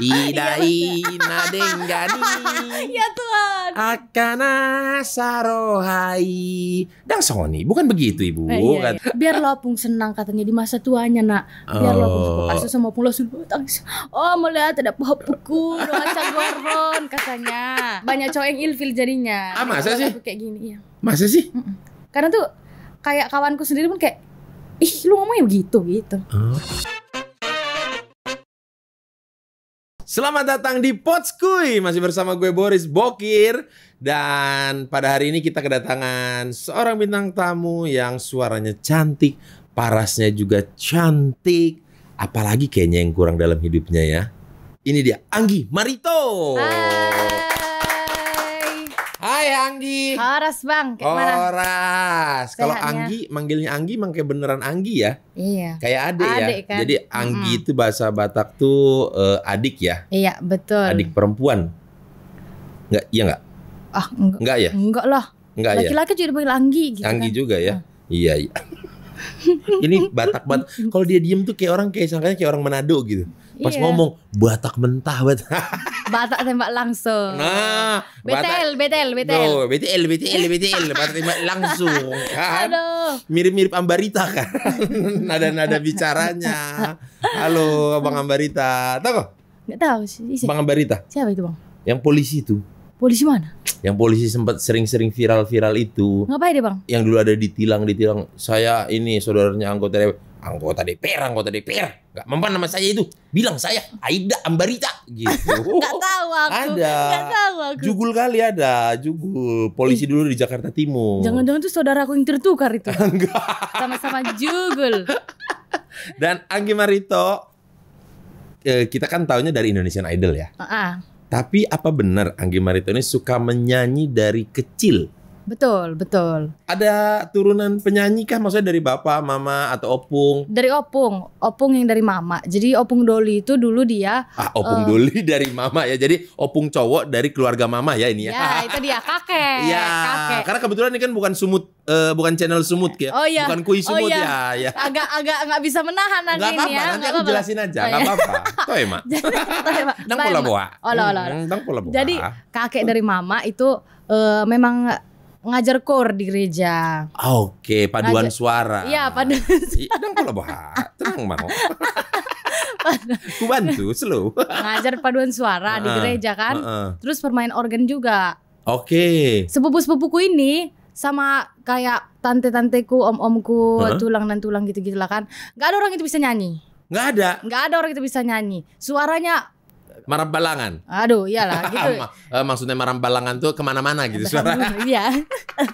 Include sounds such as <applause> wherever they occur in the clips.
Didai dengani <laughs> Ya Tuhan Akana sarohai Dan Sony Bukan begitu ibu eh, iya, iya. Biar pun senang katanya di masa tuanya nak Biar oh. lopung suka kasus sama pulau sudah tangis Oh melihat ada buku Doa gorron katanya Banyak cowok yang ilfil jadinya Ah masa sih? Kayak gini iya. Masa sih? Karena tuh Kayak kawanku sendiri pun kayak Ih lu ngomongnya begitu gitu oh. Selamat datang di Potskui Masih bersama gue Boris Bokir Dan pada hari ini kita kedatangan seorang bintang tamu yang suaranya cantik Parasnya juga cantik Apalagi kayaknya yang kurang dalam hidupnya ya Ini dia Anggi Marito Hai Hai Anggi. Horas bang, kayak Horas. mana? Horas. Kalau ya? Anggi, manggilnya Anggi, emang kayak beneran Anggi ya? Iya. Kayak adik, adik ya. Kan? Jadi Anggi itu bahasa Batak tuh uh, adik ya? Iya betul. Adik perempuan. Enggak, iya enggak? Ah, enggak. Enggak ya? Enggak lah. Enggak Laki-laki ya. Laki-laki juga dipanggil Anggi gitu Anggi kan? juga ya. Ah. Iya, iya. <laughs> ini Batak banget. Kalau dia diem tuh kayak orang kayak sangkanya kayak orang Manado gitu. Pas yeah. ngomong Batak mentah Batak. <laughs> Batak tembak langsung. Nah, betel, betel, betel. No, betel, betel, betel, Batak tembak langsung. Kan? Mirip-mirip Ambarita kan. <laughs> Nada-nada bicaranya. Halo, Bang Ambarita. Tahu? Enggak tahu sih. Bang Ambarita. Siapa itu, Bang? Yang polisi itu. Polisi mana? Yang polisi sempat sering-sering viral-viral itu. Ngapain deh bang? Yang dulu ada ditilang, ditilang. Saya ini saudaranya anggota DPR. Anggota DPR, anggota DPR. Gak mempan nama saya itu. Bilang saya Aida Ambarita. Gitu. <laughs> Gak tahu aku. Ada. Gak tahu aku. Jugul kali ada. Jugul. Polisi dulu di Jakarta Timur. Jangan-jangan tuh saudara aku yang tertukar itu. <laughs> Enggak. Sama-sama jugul. Dan Anggi Marito. Eh, kita kan tahunya dari Indonesian Idol ya. Uh -uh tapi apa benar Anggi Marito ini suka menyanyi dari kecil? Betul, betul. Ada turunan penyanyi kah maksudnya dari bapak, mama atau opung? Dari opung, opung yang dari mama. Jadi opung Doli itu dulu dia Ah, opung uh, Doli <laughs> dari mama ya. Jadi opung cowok dari keluarga mama ya ini ya. Ya, itu dia kakek. <laughs> Iya. kakek. Karena kebetulan ini kan bukan sumut uh, bukan channel sumut ya. Oh iya. Bukan kui oh, sumut oh, iya. ya, ya. <laughs> Agak agak nggak bisa menahan nanti gak apa -apa, ya. Nanti aku apa jelasin aja, enggak oh, iya. apa-apa. Toh emak. Ya, Jadi, toh boa. Ya, nang ya, pola oh, hmm, Jadi kakek dari mama itu uh, memang ngajar kor di gereja. Oke, okay, paduan ngajar, suara. Iya, paduan. Sedang iya, kalau bahas, tenang mau. <laughs> Ku bantu, slow. ngajar paduan suara di gereja kan. Terus bermain organ juga. Oke. Okay. Sepupu-sepupuku ini sama kayak tante-tanteku, om-omku, uh -huh. tulang dan tulang gitu-gitu lah kan. Gak ada orang itu bisa nyanyi. Gak ada. Gak ada orang itu bisa nyanyi. Suaranya Gitu. Marambalangan. Aduh, iyalah <laughs> gitu. Eh, maksudnya marambalangan tuh kemana-mana gitu suara. <laughs> Iya.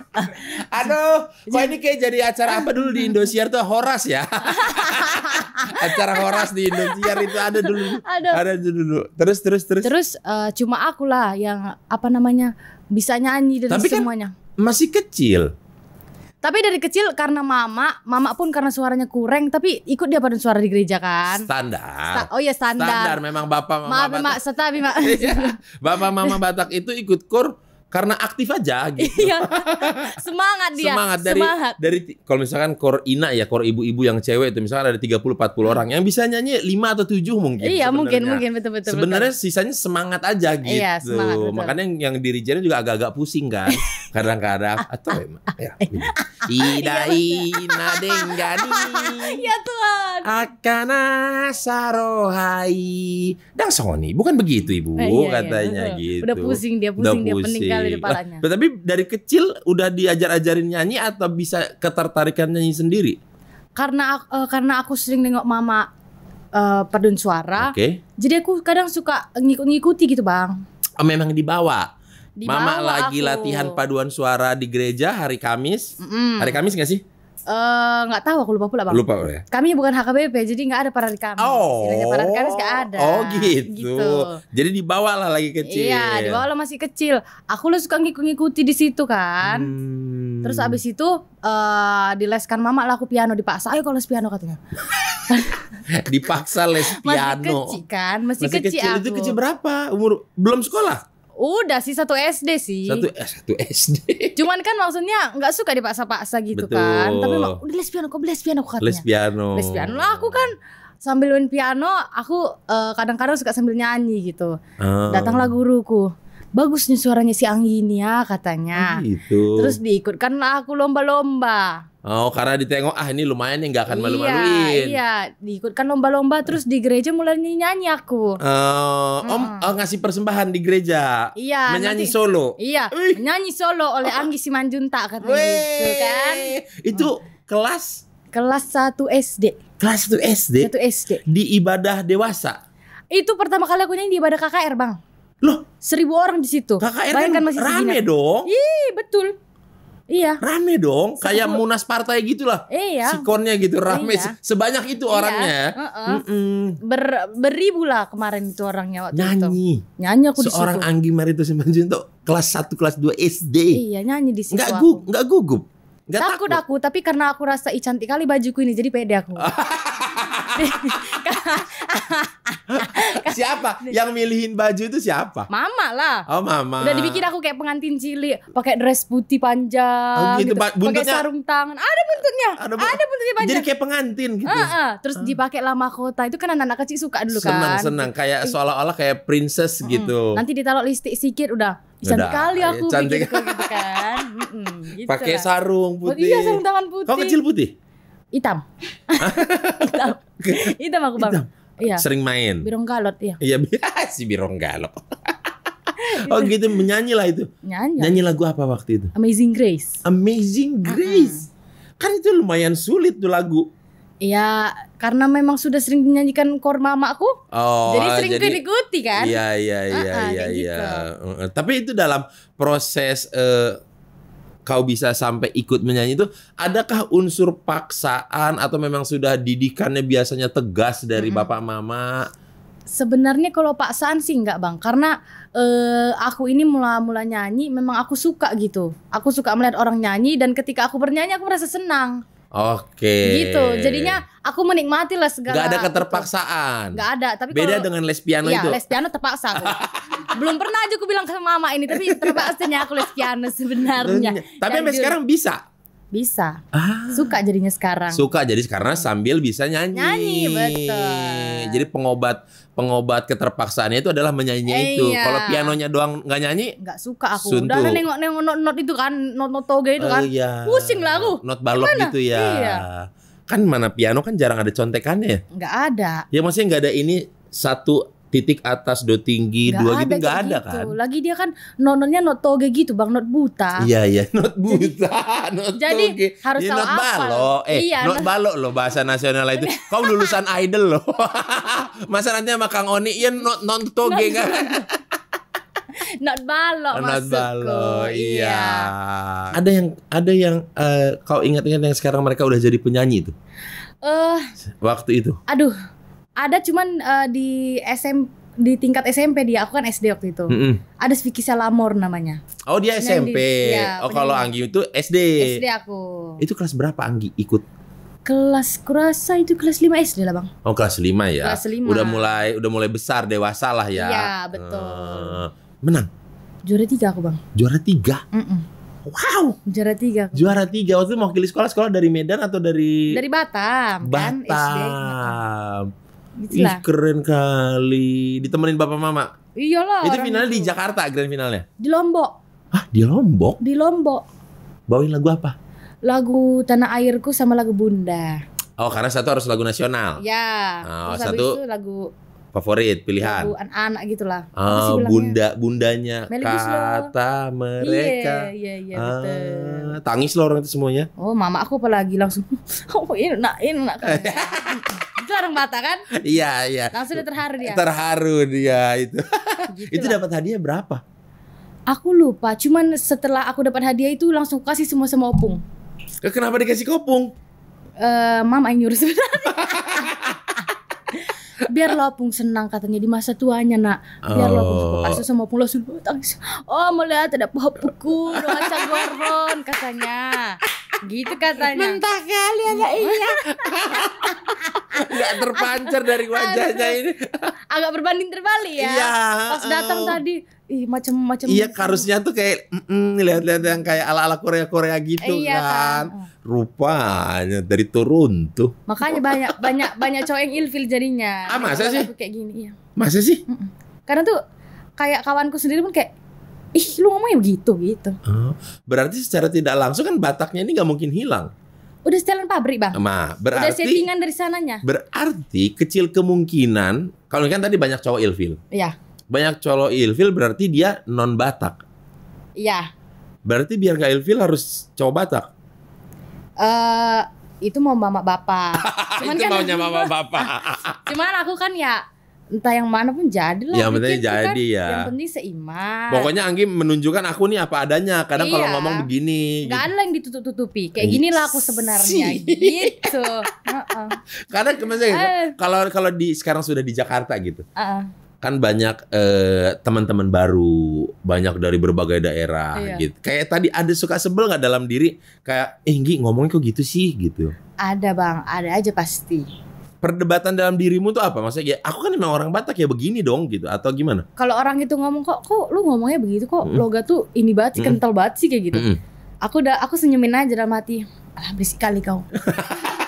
<laughs> Aduh, kok ini kayak jadi acara apa dulu di Indosiar tuh Horas ya. acara Horas di Indosiar itu ada dulu. Aduh. Ada dulu. Terus terus terus. Terus uh, cuma aku lah yang apa namanya bisa nyanyi dan Tapi kan semuanya. Kan masih kecil tapi dari kecil karena mama, mama pun karena suaranya kurang, tapi ikut dia pada suara di gereja kan? Standar. Sta oh iya standar. Standar memang bapak mama. Maaf, Batak. Mak, setapi mak. <laughs> Iya. bapak mama Batak itu ikut kur karena aktif aja gitu. <laughs> Iya. Semangat dia. Semangat dari Semangat. dari kalau misalkan kor ina ya, kor ibu-ibu yang cewek itu misalkan ada 30 40 hmm. orang yang bisa nyanyi 5 atau 7 mungkin. Iya, sebenernya. mungkin mungkin betul betul. Sebenarnya sisanya semangat aja iya, gitu. Iya, semangat, betul. Makanya yang, yang dirijennya juga agak-agak pusing kan. <laughs> Kadang-kadang atau emang ya. ya <laughs> iya, Ida ina denggani. Ya Tuhan. Akana sarohai. Dan Sony, bukan begitu Ibu eh, iya, iya katanya iya, betul. gitu. Udah pusing dia, pusing Udah dia pusing. Iya, di iya. kepalanya. tapi dari kecil udah diajar-ajarin nyanyi atau bisa ketertarikan nyanyi sendiri? Karena uh, karena aku sering nengok mama uh, eh, perdun suara. Okay. Jadi aku kadang suka ngikut-ngikuti gitu, Bang. Oh, memang dibawa. Dibawa Mama lagi aku. latihan paduan suara di gereja hari Kamis. -mm. Hari Kamis gak sih? Eh, nggak uh, tahu aku lupa pula bang. Lupa ya. Kami bukan HKBP jadi nggak ada para kami. Oh. kami nggak ada. Oh gitu. gitu. Jadi dibawa lah lagi kecil. Iya dibawa lah masih kecil. Aku lah suka ngikut-ngikuti di situ kan. Hmm. Terus abis itu uh, dileskan mama lah aku piano dipaksa. Ayo kalau les piano katanya. <laughs> dipaksa les piano. Masih kecil kan, masih, masih kecil, kecil aku. Itu kecil berapa? Umur belum sekolah? Udah sih satu SD sih. Satu eh, satu SD. <laughs> Cuman kan maksudnya nggak suka dipaksa-paksa gitu Betul. kan. Tapi mau udah piano kok lesbian piano katanya. piano, Les piano, lah aku kan sambil main piano aku eh, kadang-kadang uh, suka sambil nyanyi gitu. Uh. Ah. Datanglah guruku bagus nih suaranya si ini ya katanya. Ah, gitu. Terus diikutkan lah aku lomba-lomba. Oh karena ditengok ah ini lumayan nih nggak akan iya, malu-maluin. Iya, iya diikutkan lomba-lomba terus di gereja mulai nyanyi aku. Uh, hmm. Om oh, ngasih persembahan di gereja. Iya. Menyanyi nanti, solo. Iya. Uih. Menyanyi solo oleh Anggi Simanjunta katanya Wee. gitu kan. Itu hmm. kelas. Kelas 1 SD. Kelas 1 SD. 1 SD. Di ibadah dewasa. Itu pertama kali aku nyanyi di ibadah KKR bang. Loh, seribu orang di situ. KKR kan masih rame segini. dong. Iya, betul. Iya. Rame dong, Satu. kayak munas partai gitulah. Iya. Sikonnya gitu iya. rame iya. sebanyak itu iya. orangnya. Uh -uh. Ber beribu lah kemarin itu orangnya waktu nyanyi. itu. Nyanyi. Nyanyi aku Seorang di Anggi Marito Simanjunto kelas 1 kelas 2 SD. Iya, nyanyi di situ. Enggak gugup, enggak gugup. Gak takut, takut aku, tapi karena aku rasa ih cantik kali bajuku ini jadi pede aku. <laughs> <laughs> siapa kan- yang milihin baju itu siapa? Mama lah. Oh mama. Udah dibikin aku kayak pengantin cilik, pakai dress putih panjang, oh, gitu. gitu. pakai sarung tangan. Ada buntutnya. Ada, bu ada buntutnya panjang. Jadi kayak pengantin gitu. Uh, uh. Terus uh. dipakai lama kota itu kan anak-anak kecil suka dulu senang, kan. Senang senang kayak iya. seolah-olah kayak princess gitu. Nanti ditaruh listrik sedikit udah cantik kali aku cantik. gitu kan. Mm -mm, gitu Pakai sarung putih. Oh, iya sarung tangan putih. Kau kecil putih? Hitam. <laughs> hitam. Hitam aku bang. Hitam. Iya. Sering main. Birong galot iya Iya <laughs> si birong galot. <laughs> oh gitu menyanyi lah itu. Nyanyi. Nyanyi lagu apa waktu itu? Amazing Grace. Amazing Grace. Uh -huh. Kan itu lumayan sulit tuh lagu. Iya, karena memang sudah sering dinyanyikan kor mamaku. Oh, jadi sering jadi, diikuti kan? Iya, iya, iya, ah, ah, iya, iya. Gitu. Tapi itu dalam proses uh, kau bisa sampai ikut menyanyi itu adakah unsur paksaan atau memang sudah didikannya biasanya tegas dari mm-hmm. bapak mama? Sebenarnya kalau paksaan sih enggak bang, karena eh, aku ini mula-mula nyanyi memang aku suka gitu. Aku suka melihat orang nyanyi dan ketika aku bernyanyi aku merasa senang Oke. Gitu. Jadinya aku menikmati lah segala. Gak ada gitu. keterpaksaan. Gitu. Gak ada. Tapi beda kalau, dengan lesbiano iya, itu. lesbiano terpaksa <laughs> Belum pernah aja aku bilang ke mama ini, tapi terpaksa aku lesbiano sebenarnya. Tapi sampai sekarang bisa. Bisa. Ah. Suka jadinya sekarang. Suka jadi karena sambil bisa nyanyi. Nyanyi betul. Jadi pengobat pengobat keterpaksaannya itu adalah menyanyi eh, itu. Iya. Kalau pianonya doang nggak nyanyi, nggak suka aku. Suntuk. Udah kan nengok nengok not, not itu kan, not not toge itu oh, kan. oh, iya. Pusing lah aku. Not balok Gimana? gitu ya. Iya. Kan mana piano kan jarang ada contekannya ya? Nggak ada. Ya maksudnya nggak ada ini satu titik atas do tinggi gak dua gitu nggak ada gitu. kan lagi dia kan nononnya not toge gitu bang not buta iya iya <laughs> not buta jadi, <laughs> not jadi toge. harus ya, tahu not apa balo. eh iya, not, not balo loh bahasa nasional itu <laughs> kau lulusan idol loh masa nanti sama kang oni iya not not toge not kan not balok not maksudku. iya. iya ada yang ada yang uh, kau ingat-ingat yang sekarang mereka udah jadi penyanyi itu eh uh, waktu itu aduh ada cuman uh, di SMP di tingkat SMP dia aku kan SD waktu itu mm -hmm. ada Vicky Salamor namanya oh dia SMP di, ya, oh kalau Anggi itu SD SD aku itu kelas berapa Anggi ikut kelas kurasa itu kelas 5 SD lah bang oh kelas 5 ya kelas 5 udah mulai udah mulai besar dewasa lah ya ya betul uh, menang juara tiga aku bang juara tiga mm -mm. Wow, juara tiga. Juara tiga waktu itu mewakili sekolah sekolah dari Medan atau dari dari Batam. Kan, Batam. Kan, Batam gitu Ih, keren kali. Ditemenin bapak mama. Iyalah. Itu finalnya itu. di Jakarta grand finalnya. Di Lombok. Ah, di Lombok? Di Lombok. Bawain lagu apa? Lagu Tanah Airku sama lagu Bunda. Oh, karena satu harus lagu nasional. Ya. Oh, satu itu lagu favorit pilihan lagu anak-anak gitulah oh, bunda bundanya Meli kata mereka iya iya iya ah, betul tangis loh orang itu semuanya oh mama aku apalagi langsung <laughs> oh enak enak <laughs> itu orang Batak kan? Iya, iya. Langsung dia terharu dia. Terharu dia itu. <laughs> Gitu itu dapat hadiah berapa? Aku lupa, cuman setelah aku dapat hadiah itu langsung kasih semua sama opung. Eh, kenapa dikasih kopung? Uh, eh, mama yang nyuruh sebenarnya. <laughs> biar opung senang katanya di masa tuanya nak biar oh. opung suka sama sama opung sudah tangis oh melihat ada pukul, doa gorhon katanya Gitu katanya. Mentah kali ya iya. <laughs> nggak terpancar dari wajahnya ini. Agak berbanding terbalik ya. Iya. Pas datang uh, tadi, ih macam-macam. Iya, gitu. harusnya tuh kayak mm, lihat-lihat yang kayak ala-ala Korea-Korea gitu iya, kan. kan. Rupanya dari turun tuh. Makanya banyak banyak banyak cowok yang ilfil jadinya. Ah, masa sih? Kayak gini, ya Masa sih? Karena tuh kayak kawanku sendiri pun kayak ih lu ngomongnya begitu gitu. Uh, berarti secara tidak langsung kan Bataknya ini nggak mungkin hilang. Udah setelan pabrik bang. Ma, berarti. Udah settingan dari sananya. Berarti kecil kemungkinan kalau kan tadi banyak cowok ilfil. Iya. Banyak cowok ilfil berarti dia non Batak. Iya. Berarti biar gak ilfil harus cowok Batak. Eh uh, itu mau mama bapak. <laughs> Cuman itu kan maunya mama <laughs> bapak. cuman aku kan ya entah yang mana pun jadi lah. Yang penting ya kan? jadi kan, ya. Yang penting seiman. Pokoknya Anggi menunjukkan aku nih apa adanya. Kadang iya. kalau ngomong begini. Gak gitu. ada yang ditutup-tutupi. Kayak gini lah aku sebenarnya. gitu. uh-uh. Karena kemarin kalau kalau di sekarang sudah di Jakarta gitu. Uh-uh. Kan banyak eh, teman-teman baru, banyak dari berbagai daerah iya. gitu. Kayak tadi ada suka sebel nggak dalam diri kayak, "Eh, Anggi ngomongnya kok gitu sih?" gitu. Ada, Bang. Ada aja pasti perdebatan dalam dirimu tuh apa? Maksudnya ya, aku kan memang orang Batak ya begini dong gitu atau gimana? Kalau orang itu ngomong kok kok lu ngomongnya begitu kok mm -hmm. logat tuh ini banget sih mm -hmm. kental banget sih kayak gitu. Mm -hmm. Aku udah aku senyumin aja dalam hati. Alhamdulillah kali kau. <laughs>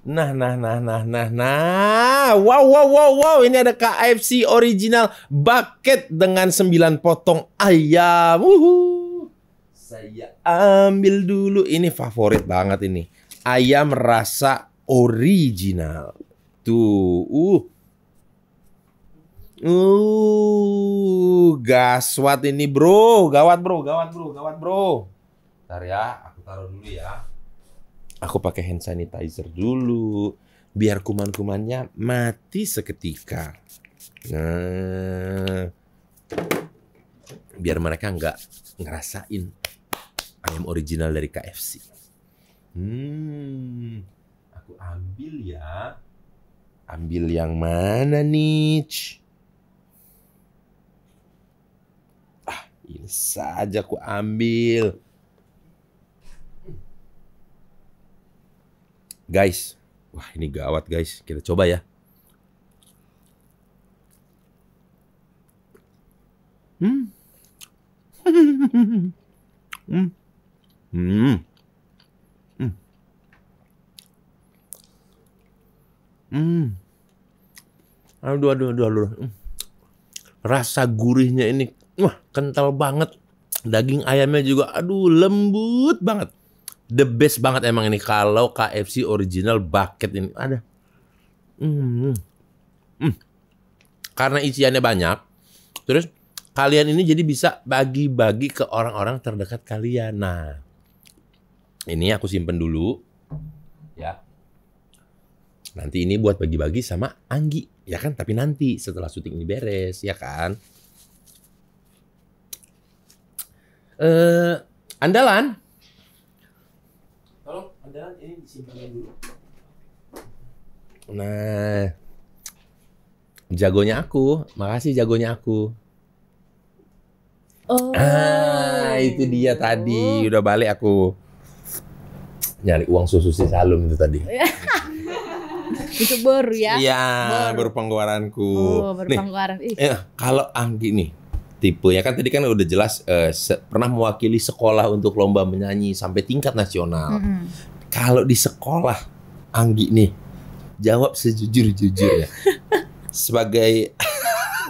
Nah, nah, nah, nah, nah, nah. Wow, wow, wow, wow. Ini ada KFC original bucket dengan 9 potong ayam. Wuhu. Saya ambil dulu. Ini favorit banget ini. Ayam rasa original. Tuh, uh. Uh, gaswat ini bro, gawat bro, gawat bro, gawat bro. Ntar ya, aku taruh dulu ya aku pakai hand sanitizer dulu biar kuman-kumannya mati seketika. Nah, biar mereka nggak ngerasain ayam original dari KFC. Hmm, aku ambil ya. Ambil yang mana nih? Ah, ini saja aku ambil. Guys, wah ini gawat guys, kita coba ya. Hmm. hmm. Hmm. Hmm. Hmm. Aduh, aduh, aduh, aduh. Hmm. Rasa gurihnya ini, wah, kental banget. Daging ayamnya juga, aduh, lembut banget the best banget emang ini kalau KFC original bucket ini ada. Hmm. Hmm. Karena isiannya banyak. Terus kalian ini jadi bisa bagi-bagi ke orang-orang terdekat kalian. Nah, ini aku simpen dulu. Ya. Nanti ini buat bagi-bagi sama Anggi, ya kan? Tapi nanti setelah syuting ini beres, ya kan? Eh, andalan. Nah, jagonya aku. Makasih jagonya aku. Oh. Ah, itu dia tadi. Oh. Udah balik aku. Nyari uang susu si Salum itu tadi. <laughs> itu baru ya? Iya, baru pengeluaranku. Oh, Nih, ya, kalau Anggi nih, tipe ya kan tadi kan udah jelas uh, pernah mewakili sekolah untuk lomba menyanyi sampai tingkat nasional. Mm -hmm kalau di sekolah Anggi nih jawab sejujur jujur ya. <laughs> sebagai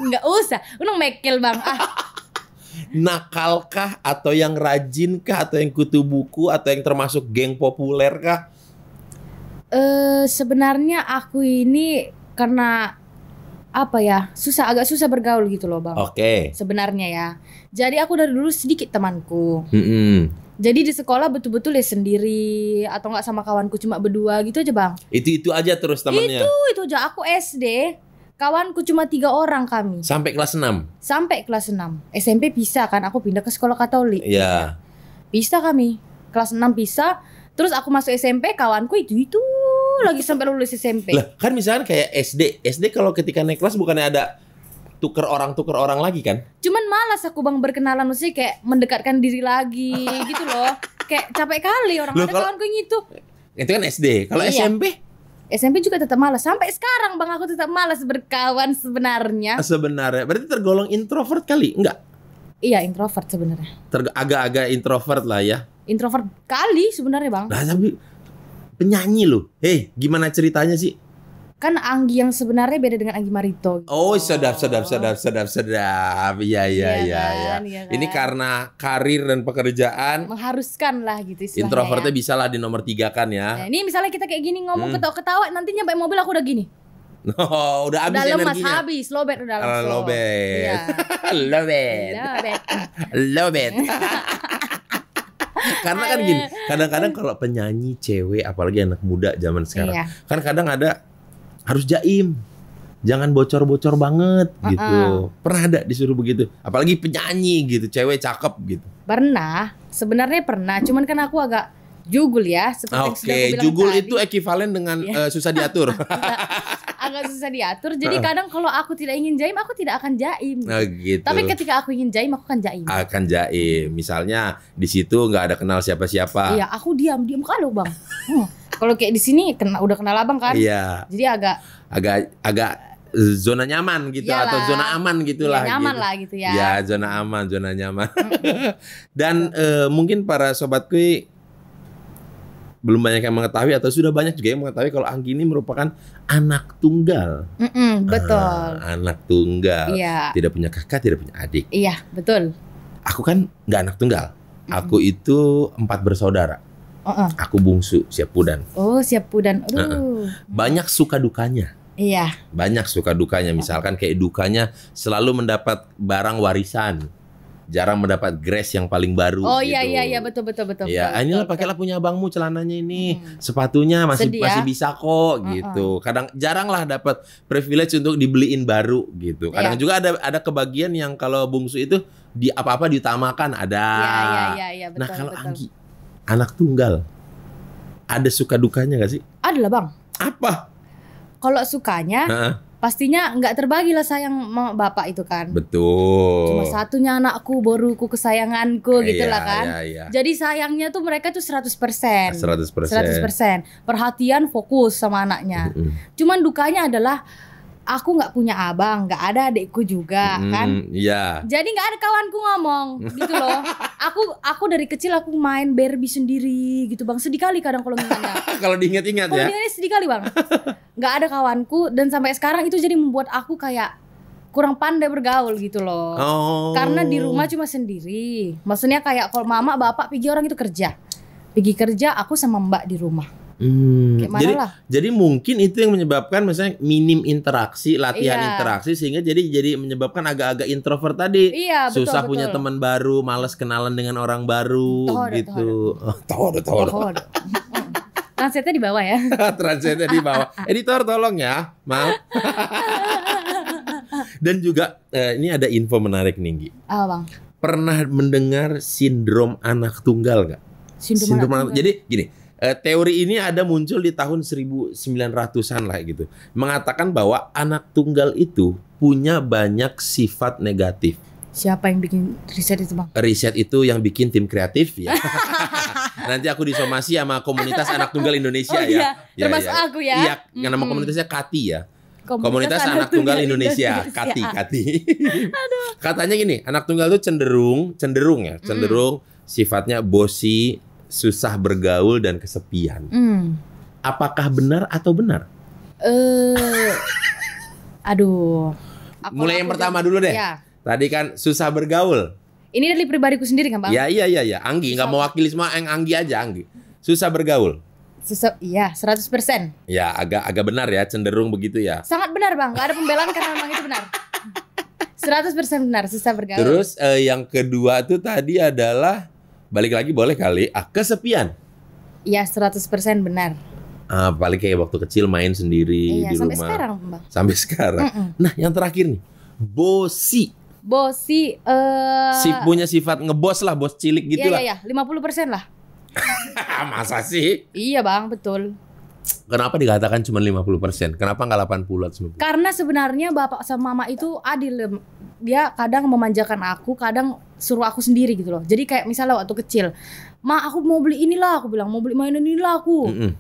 nggak usah Udah mekel bang ah <laughs> nakalkah atau yang rajinkah atau yang kutu buku atau yang termasuk geng populer kah eh sebenarnya aku ini karena apa ya susah agak susah bergaul gitu loh bang. Oke. Okay. Sebenarnya ya. Jadi aku dari dulu sedikit temanku. Mm -hmm. Jadi di sekolah betul-betul ya sendiri atau nggak sama kawanku cuma berdua gitu aja bang? Itu itu aja terus temannya. Itu itu aja aku SD. Kawanku cuma tiga orang kami. Sampai kelas 6? Sampai kelas 6 SMP bisa kan aku pindah ke sekolah Katolik. Iya. Bisa kami. Kelas 6 bisa. Terus aku masuk SMP kawanku itu itu lagi sampai lulus SMP. Lah kan misalnya kayak SD. SD kalau ketika naik kelas bukannya ada tuker orang tuker orang lagi kan cuman malas aku bang berkenalan mesti kayak mendekatkan diri lagi <laughs> gitu loh kayak capek kali orang Loh, ada kalau, kawan gitu itu kan SD kalau iya. SMP SMP juga tetap malas sampai sekarang bang aku tetap malas berkawan sebenarnya sebenarnya berarti tergolong introvert kali enggak iya introvert sebenarnya agak-agak introvert lah ya introvert kali sebenarnya bang nah tapi penyanyi loh hei gimana ceritanya sih kan Anggi yang sebenarnya beda dengan Anggi Marito. Gitu. Oh, sedap, sedap, sedap, sedap, sedap. Iya, iya, iya, iya. ya Ini kan? karena karir dan pekerjaan mengharuskan lah gitu sih. Introvertnya ya. bisa lah di nomor tiga kan ya. Nah, ini misalnya kita kayak gini ngomong hmm. ketawa-ketawa, nanti nyampe mobil aku udah gini. Oh <laughs> udah habis udah lemas, energinya. habis, lobet udah ah, langsung. Lobet. Ya. <laughs> lobet. Lobet. <laughs> lobet. karena kan gini, kadang-kadang kalau penyanyi cewek apalagi anak muda zaman sekarang, iya. kan kadang ada harus jaim jangan bocor-bocor banget uh -uh. gitu. Pernah ada disuruh begitu? Apalagi penyanyi gitu, cewek cakep gitu. Pernah, sebenarnya pernah. Cuman kan aku agak jugul ya. seperti okay. jugul tadi. itu ekivalen dengan yeah. Iya. uh, susah diatur. <laughs> agak susah diatur. Jadi kadang kalau aku tidak ingin jaim, aku tidak akan jaim. Nah, gitu. Tapi ketika aku ingin jaim, aku akan jaim. Akan jaim. Misalnya di situ nggak ada kenal siapa-siapa. Iya, aku diam diam kalau bang. Hmm. Kalau kayak di sini kena, udah kenal abang kan? Iya. Jadi agak agak agak zona nyaman gitu Yalah. atau zona aman gitulah. Ya, nyaman gitu. lah gitu ya. Ya zona aman, zona nyaman. <laughs> Dan uh, mungkin para sobat kui belum banyak yang mengetahui atau sudah banyak juga yang mengetahui kalau Anggi ini merupakan anak tunggal. Mm-mm, ah, betul. Ah, anak tunggal. Iya. Tidak punya kakak, tidak punya adik. Iya, betul. Aku kan nggak anak tunggal. Mm-mm. Aku itu empat bersaudara. Uh-uh. Aku bungsu, siap pudan. Oh, siap pudan. Uh-uh. Banyak suka dukanya. Iya. Banyak suka dukanya. Misalkan kayak dukanya selalu mendapat barang warisan jarang mendapat grace yang paling baru. Oh iya, gitu. iya iya betul betul betul. Ya, betul, inilah pakailah punya abangmu celananya ini, hmm. sepatunya masih Sedia. Ya. masih bisa kok uh -uh. gitu. Kadang jarang lah dapat privilege untuk dibeliin baru gitu. Iya. Kadang yeah. juga ada ada kebagian yang kalau bungsu itu di apa-apa diutamakan ada. Iya iya iya, iya nah, betul. Nah, kalau Anggi anak tunggal ada suka dukanya gak sih? Ada lah, Bang. Apa? Kalau sukanya pastinya nggak terbagi lah sayang mama bapak itu kan. Betul. Cuma satunya anakku, boruku, kesayanganku iya, gitu iya, lah kan. Iya, iya. Jadi sayangnya tuh mereka tuh 100%. seratus persen, Perhatian fokus sama anaknya. Cuman dukanya adalah aku nggak punya abang, nggak ada adikku juga hmm, kan. Iya. Jadi nggak ada kawanku ngomong gitu loh. <laughs> aku aku dari kecil aku main Barbie sendiri gitu bang. Sedih kali kadang kalau misalnya. <laughs> kalau diingat-ingat ya. Kalau sedih kali bang. Nggak ada kawanku dan sampai sekarang itu jadi membuat aku kayak kurang pandai bergaul gitu loh. Oh. Karena di rumah cuma sendiri. Maksudnya kayak kalau mama bapak pergi orang itu kerja. Pergi kerja aku sama mbak di rumah Hmm, jadi jadi mungkin itu yang menyebabkan misalnya minim interaksi, latihan iya. interaksi sehingga jadi jadi menyebabkan agak agak introvert tadi. Iya, betul, Susah betul. punya teman baru, males kenalan dengan orang baru gitu. Tohodo tohodo. tohodo. Transitnya di bawah ya. <laughs> Transitnya di bawah. Editor tolong ya, maaf. <laughs> Dan juga eh, ini ada info menarik nih, Oh, bang. Pernah mendengar sindrom anak tunggal nggak? Sindrom, sindrom anak tunggal. Jadi gini, Eh, teori ini ada muncul di tahun 1900-an lah gitu. Mengatakan bahwa anak tunggal itu punya banyak sifat negatif. Siapa yang bikin riset itu bang? Riset itu yang bikin tim kreatif ya. <laughs> Nanti aku disomasi sama komunitas anak tunggal Indonesia oh, ya. Iya. Termasuk ya, ya. aku ya. Iya, mm-hmm. nama komunitasnya Kati ya. Komunitas, komunitas anak, anak tunggal, tunggal Indonesia, Indonesia. Kati, Kati. <laughs> Aduh. Katanya gini, anak tunggal itu cenderung, cenderung ya, cenderung mm. sifatnya bosi, susah bergaul dan kesepian. Mm. Apakah benar atau benar? Eh, uh, <laughs> aduh. Aku Mulai yang pertama dulu deh. Ya. Tadi kan susah bergaul. Ini dari pribadiku sendiri kan bang? Iya iya iya ya. Anggi nggak mau wakili semua yang Anggi aja Anggi. Susah bergaul. Susah, iya 100% Ya agak agak benar ya cenderung begitu ya. Sangat benar bang, gak ada pembelaan karena memang itu benar. 100% <laughs> benar susah bergaul. Terus uh, yang kedua tuh tadi adalah balik lagi boleh kali ah, kesepian ya 100% benar ah, balik kayak waktu kecil main sendiri iya, di sampai rumah sekarang, Bang. sampai sekarang mm -mm. nah yang terakhir nih bosi bosi uh... si punya sifat ngebos lah bos cilik gitu iya, lah iya, iya. 50% lah <laughs> masa sih iya bang betul Kenapa dikatakan cuma 50%? Kenapa nggak 80 atau 90? Karena sebenarnya bapak sama mama itu adil. Dia kadang memanjakan aku, kadang suruh aku sendiri gitu loh. Jadi kayak misalnya waktu kecil, "Ma, aku mau beli inilah." Aku bilang, "Mau beli mainan inilah aku." Mm -mm.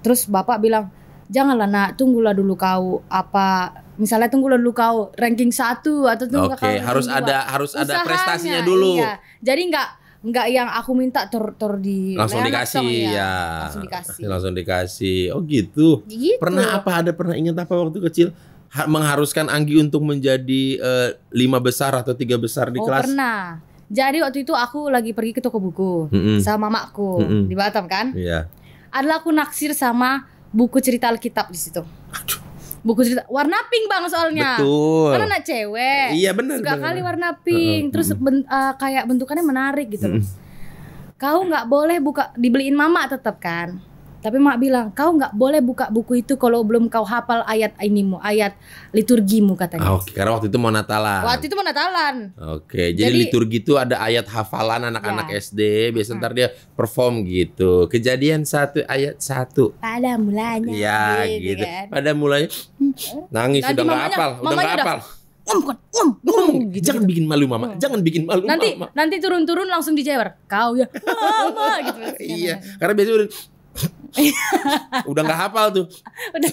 Terus bapak bilang, "Janganlah, Nak, tunggulah dulu kau apa misalnya tunggulah dulu kau ranking satu atau tunggu okay, kau Oke, harus ada harus ada prestasinya dulu iya. jadi nggak nggak yang aku minta ter ter di langsung dikasih ya. ya langsung dikasih langsung dikasih oh gitu. gitu pernah apa ada pernah ingat apa waktu kecil ha mengharuskan Anggi untuk menjadi uh, lima besar atau tiga besar di oh, kelas pernah jadi waktu itu aku lagi pergi ke toko buku mm -hmm. sama mamaku mm -hmm. di Batam kan iya yeah. adalah aku naksir sama buku cerita Alkitab di situ aduh buku cerita warna pink bang soalnya betul karena anak cewek iya benar suka bener. kali warna pink uh, terus ben, uh, kayak bentukannya menarik gitu loh. kau nggak boleh buka dibeliin mama tetap kan tapi mak bilang kau nggak boleh buka buku itu kalau belum kau hafal ayat ini mu, ayat liturgimu katanya. Ah, oke, karena waktu itu mau Natalan. Waktu itu mau Natalan. Oke, jadi, jadi liturgi itu ada ayat hafalan anak-anak ya. SD, biasa ntar ah. dia perform gitu. Kejadian satu ayat satu. Pada mulanya. Ya gitu. gitu. Kan? Pada mulanya <laughs> nangis Nanti udah nggak hafal, udah nggak hafal um bukan um um, um gitu, jangan gitu. bikin malu mama um. jangan bikin malu nanti mama. nanti turun-turun langsung dijewer kau ya mama gitu <laughs> iya karena biasanya udah udah nggak hafal tuh. Udah.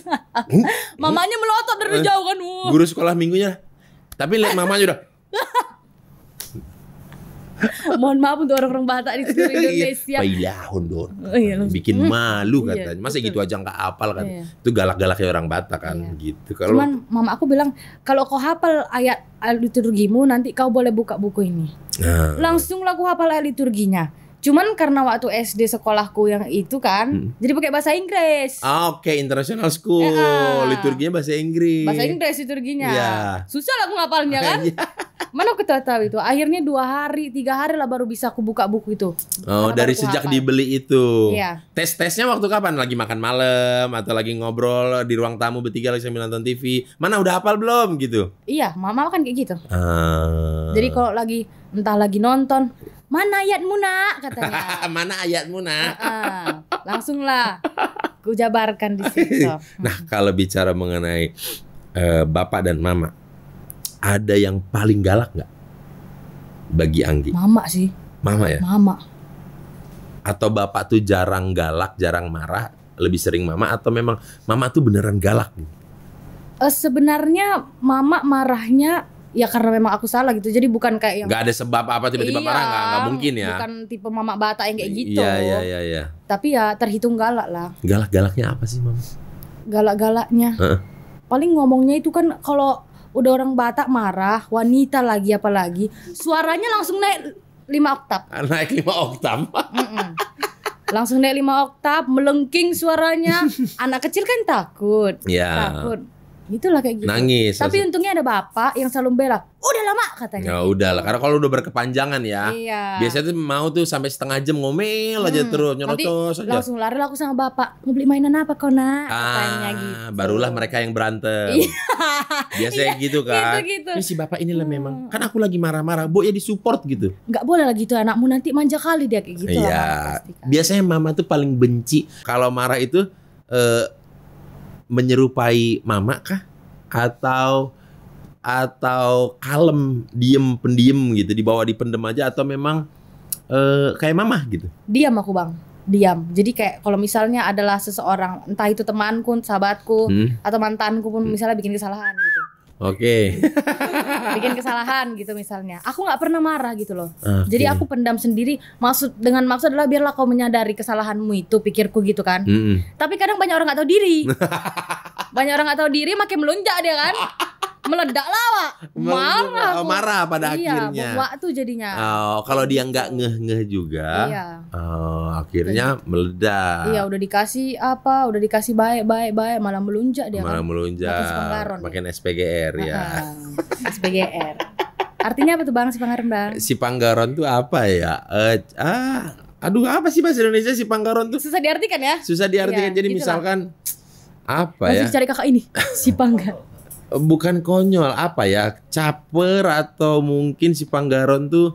Mamanya melotot dari eh, jauh kan. Uh. Guru sekolah minggunya. Tapi lihat mamanya udah. Mohon maaf untuk orang-orang Batak di seluruh iya. Indonesia. Oh, iya, hondor Bikin hmm. malu iya, katanya. Masa gitu aja nggak hafal kan. Iya. Itu galak-galaknya orang Batak kan iya. gitu. Kalau Cuman mama aku bilang kalau kau hafal ayat liturgimu nanti kau boleh buka buku ini. Nah. Langsung aku hafal ayat liturginya Cuman karena waktu SD sekolahku yang itu kan, hmm. jadi pakai bahasa Inggris. Ah, oke, okay. international school. Eh, ah. Liturginya bahasa Inggris. Bahasa Inggris liturginya. Yeah. Susah lah aku ngapalnya kan. Iya. <laughs> Mana aku tahu itu. Akhirnya dua hari, tiga hari lah baru bisa aku buka buku itu. Oh, Karena dari sejak dibeli itu. Iya. Tes-tesnya waktu kapan? Lagi makan malam atau lagi ngobrol di ruang tamu bertiga lagi sambil nonton TV. Mana udah hafal belum gitu? Iya, mama kan kayak gitu. Uh. Jadi kalau lagi entah lagi nonton, mana ayatmu nak katanya <laughs> mana ayatmu nak uh -uh. langsunglah ku jabarkan di situ <laughs> nah kalau bicara mengenai uh, bapak dan mama ada yang paling galak nggak bagi Anggi mama sih mama ya mama atau bapak tuh jarang galak jarang marah lebih sering mama atau memang mama tuh beneran galak Uh, sebenarnya mama marahnya ya karena memang aku salah gitu jadi bukan kayak yang nggak ada sebab apa tiba-tiba iya, marah nggak nggak mungkin ya bukan tipe mama bata yang kayak gitu iya iya iya, iya. tapi ya terhitung galak lah galak galaknya apa sih mama galak galaknya uh paling ngomongnya itu kan kalau udah orang Batak marah wanita lagi apalagi suaranya langsung naik lima oktap. Ah, naik lima oktap? langsung naik lima oktap melengking suaranya <laughs> anak kecil kan takut yeah. takut Itulah kayak gitu. Nangis. Tapi langsung. untungnya ada bapak yang selalu bela. Udah lama katanya. Ya udah lah, karena kalau udah berkepanjangan ya. Iya. Biasanya tuh mau tuh sampai setengah jam ngomel aja hmm. terus nyorotos aja. Langsung lari aku sama bapak. Mau beli mainan apa kau nak? Ah, gitu. Barulah mereka yang berantem. Iya. Biasanya iya, gitu, gitu kan. Gitu, gitu. Ini si bapak inilah hmm. memang. Kan aku lagi marah-marah, bu ya di support gitu. Gak boleh lah gitu anakmu nanti manja kali dia kayak gitu. Iya. Lah, kan. Biasanya mama tuh paling benci kalau marah itu. Uh, menyerupai mama kah? Atau atau kalem, diem, pendiem gitu, dibawa di pendem aja atau memang uh, kayak mama gitu? Diam aku bang, diam. Jadi kayak kalau misalnya adalah seseorang, entah itu temanku, sahabatku, hmm. atau mantanku pun hmm. misalnya bikin kesalahan gitu Oke. Okay. <laughs> Bikin kesalahan gitu misalnya. Aku nggak pernah marah gitu loh. Okay. Ah, Jadi aku pendam sendiri. Maksud dengan maksud adalah biarlah kau menyadari kesalahanmu itu, pikirku gitu kan. Mm Tapi kadang banyak orang nggak tahu diri. <laughs> banyak orang nggak tahu diri, makin melunjak dia kan. <laughs> meledak lah Wak. Marah. Oh, aku. Marah pada iya, akhirnya. Iya, tuh jadinya. Oh, kalau dia nggak ngeh-ngeh juga, iya. oh, akhirnya Jadi, meledak. Iya, udah dikasih apa? Udah dikasih baik-baik baik malah melunjak dia. Malah kan? melunjak. Makin, makin SPGR ya. SPGR. Artinya apa tuh Bang si Panggaron Bang? Si Panggaron tuh apa ya? Uh, ah, aduh apa sih bahasa Indonesia si Panggaron tuh? Susah diartikan ya? Susah diartikan. Iya, Jadi itulah. misalkan apa Masih ya? cari kakak ini si Pangga bukan konyol apa ya caper atau mungkin si Panggaron tuh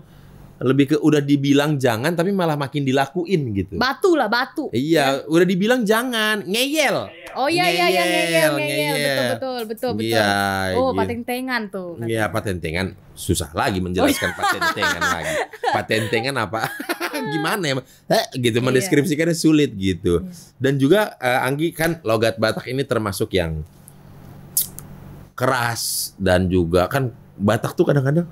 lebih ke udah dibilang jangan tapi malah makin dilakuin gitu. Batu lah batu. Iya, ya. udah dibilang jangan, ngeyel. Oh iya iya iya ngeyel, ngeyel, betul betul betul betul. ya, oh, gitu. patentengan tuh. Iya, patentengan. Susah lagi menjelaskan oh, iya. patentengan lagi. <laughs> Patentengan apa? <laughs> Gimana ya? Eh, gitu iya. mendeskripsikannya sulit gitu. Iya. Dan juga uh, Anggi kan logat Batak ini termasuk yang keras dan juga kan Batak tuh kadang-kadang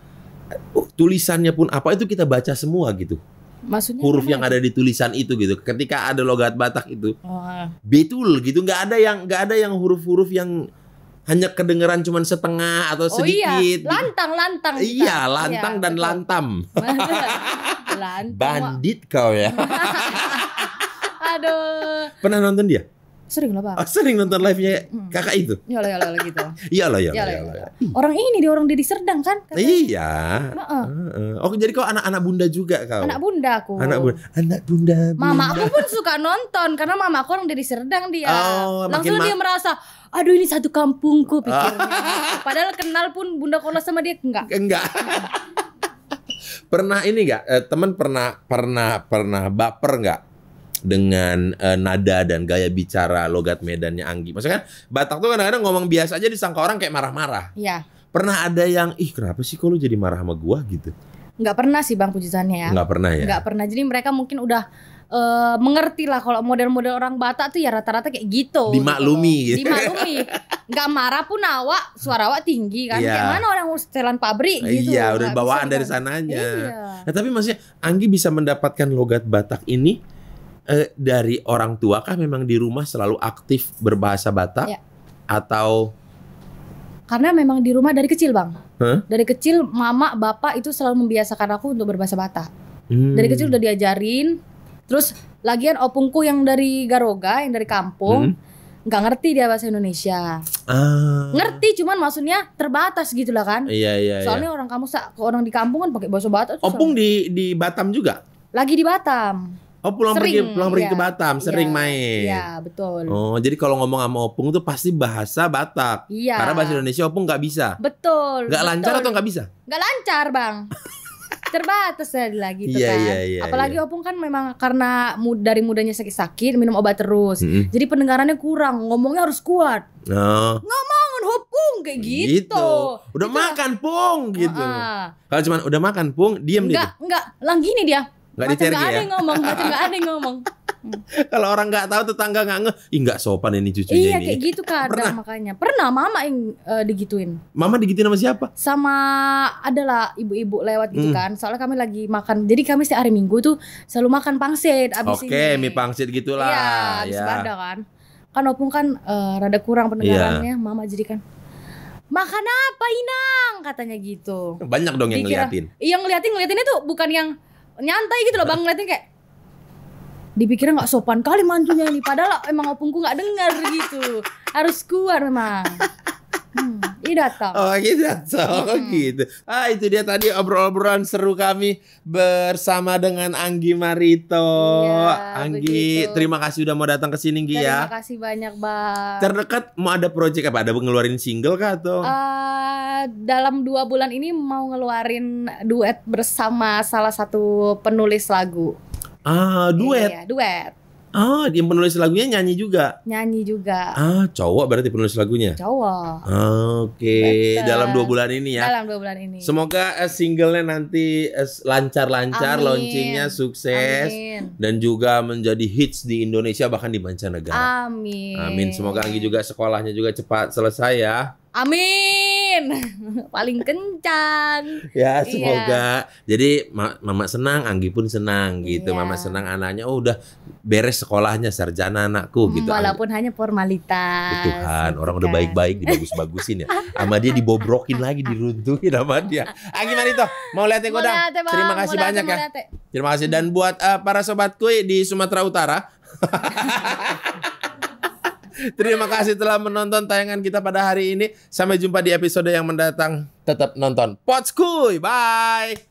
uh, tulisannya pun apa itu kita baca semua gitu. Maksudnya huruf yang itu? ada di tulisan itu gitu. Ketika ada logat Batak itu, oh. Ah. betul gitu. Nggak ada yang nggak ada yang huruf-huruf yang hanya kedengeran cuman setengah atau sedikit. Oh iya, gitu. lantang lantang. Iya, iya, lantang iya, dan betul. lantam. <laughs> lantang. Bandit kau ya. <laughs> Aduh. Pernah nonton dia? Sering lah, Pak. Oh, sering nonton live-nya hmm. kakak itu. ya lah gitu. lah, iya lah. Orang ini dia orang Dedi Serdang kan? Nah, Kata. Iya. Heeh. Uh-uh. Oh, jadi kau anak-anak bunda juga kau. Anak bunda aku. Anak bunda. Anak bunda. bunda. Mama aku pun suka nonton karena mama aku orang Dedi Serdang dia. Oh, Langsung dia merasa aduh ini satu kampungku ah. pikirnya. Oh. Padahal kenal pun bunda kola sama dia enggak. Enggak. pernah ini enggak? Eh, teman pernah pernah pernah baper enggak? dengan uh, nada dan gaya bicara logat Medannya Anggi. Maksudnya kan Batak tuh kadang-kadang ngomong biasa aja disangka orang kayak marah-marah. Iya. Pernah ada yang ih kenapa sih kalau jadi marah sama gua gitu? Nggak pernah sih Bang Pujisannya. ya. Nggak pernah ya. Nggak pernah. Jadi mereka mungkin udah uh, mengerti lah kalau model-model orang Batak tuh ya rata-rata kayak gitu. Dimaklumi. Gitu. Dimaklumi. Gak marah pun awak, suara awak tinggi kan. Iya. Kayak mana orang setelan pabrik gitu. Iya, udah bawaan dari sananya. Iya. Nah, tapi maksudnya Anggi bisa mendapatkan logat Batak ini eh, dari orang tua kah memang di rumah selalu aktif berbahasa Batak ya. atau karena memang di rumah dari kecil bang huh? dari kecil mama bapak itu selalu membiasakan aku untuk berbahasa Batak hmm. dari kecil udah diajarin terus lagian opungku yang dari Garoga yang dari kampung hmm. nggak ngerti dia bahasa Indonesia uh, ngerti cuman maksudnya terbatas gitu lah kan iya iya, iya. soalnya iya. orang kamu orang di kampung kan pakai bahasa Batak opung di di Batam juga lagi di Batam Oh pulang sering, pergi pulang pergi ya, ke iya. Batam iya, sering ya, main. Iya betul. Oh jadi kalau ngomong sama opung tuh pasti bahasa Batak. Iya. Karena bahasa Indonesia opung nggak bisa. Betul. Nggak lancar atau nggak bisa? Nggak lancar bang. <laughs> terbatas ya lagi gitu yeah, kan. iya iya. Apalagi yeah. opung kan memang karena mud dari mudanya sakit-sakit minum obat terus. Mm -hmm. Jadi pendengarannya kurang, ngomongnya harus kuat. Oh. Ngomong Opung kayak gitu. gitu. Udah gitu. makan pung gitu. Uh -uh. Kalau cuman udah makan pung, diam dia. Enggak, enggak. Lang gini dia. Gak dicari ya? ada ngomong, macam gak ada yang ngomong. <laughs> Kalau orang nggak tahu tetangga nggak nge, ih nggak sopan ini cucunya iya, ini. Iya kayak gitu kadang Pernah? makanya. Pernah mama yang uh, digituin. Mama digituin sama siapa? Sama adalah ibu-ibu lewat gitu hmm. kan. Soalnya kami lagi makan. Jadi kami setiap hari Minggu tuh selalu makan pangsit abis Oke, okay, mie pangsit gitulah. Iya, ya. abis ya. Pada, kan. Kan opung kan uh, rada kurang pendengarannya, yeah. mama jadi kan makan apa Inang katanya gitu. Banyak dong yang Dikira, ngeliatin. yang ngeliatin ngeliatin itu bukan yang nyantai gitu loh bang ngeliatnya kayak dipikirnya nggak sopan kali mantunya ini padahal emang opungku nggak dengar gitu harus keluar memang Hmm, ini datang. Oh, ini datang. Oh, hmm. gitu. Ah, itu dia tadi obrol-obrolan seru kami bersama dengan Anggi Marito. Iya, Anggi, begitu. terima kasih udah mau datang ke sini, Gi ya. Terima kasih banyak, Bang. Terdekat mau ada project apa? Ada ngeluarin single kah atau? Uh, dalam dua bulan ini mau ngeluarin duet bersama salah satu penulis lagu. Ah, duet. Iya, duet. Oh, ah, dia penulis lagunya nyanyi juga. Nyanyi juga. Ah, cowok berarti penulis lagunya. Cowok. Ah, Oke, okay. dalam dua bulan ini ya. Dalam dua bulan ini. Semoga uh, singlenya nanti eh, lancar-lancar, launchingnya sukses Amin. dan juga menjadi hits di Indonesia bahkan di mancanegara. Amin. Amin. Semoga Anggi juga sekolahnya juga cepat selesai ya. Amin amin <laughs> paling kencang ya iya. semoga yeah. jadi mama senang Anggi pun senang gitu iya. mama senang anaknya oh udah beres sekolahnya sarjana anakku hmm, gitu walaupun Anggi. hanya formalitas Tuhan orang udah baik-baik dibagus-bagusin ya sama dia dibobrokin lagi diruntuhin sama dia Anggi Marito mau lihat yang kodang terima kasih banyak ya terima kasih dan buat uh, para sobat kue di Sumatera Utara <laughs> Terima kasih telah menonton tayangan kita pada hari ini. Sampai jumpa di episode yang mendatang. Tetap nonton Potskuy. Bye.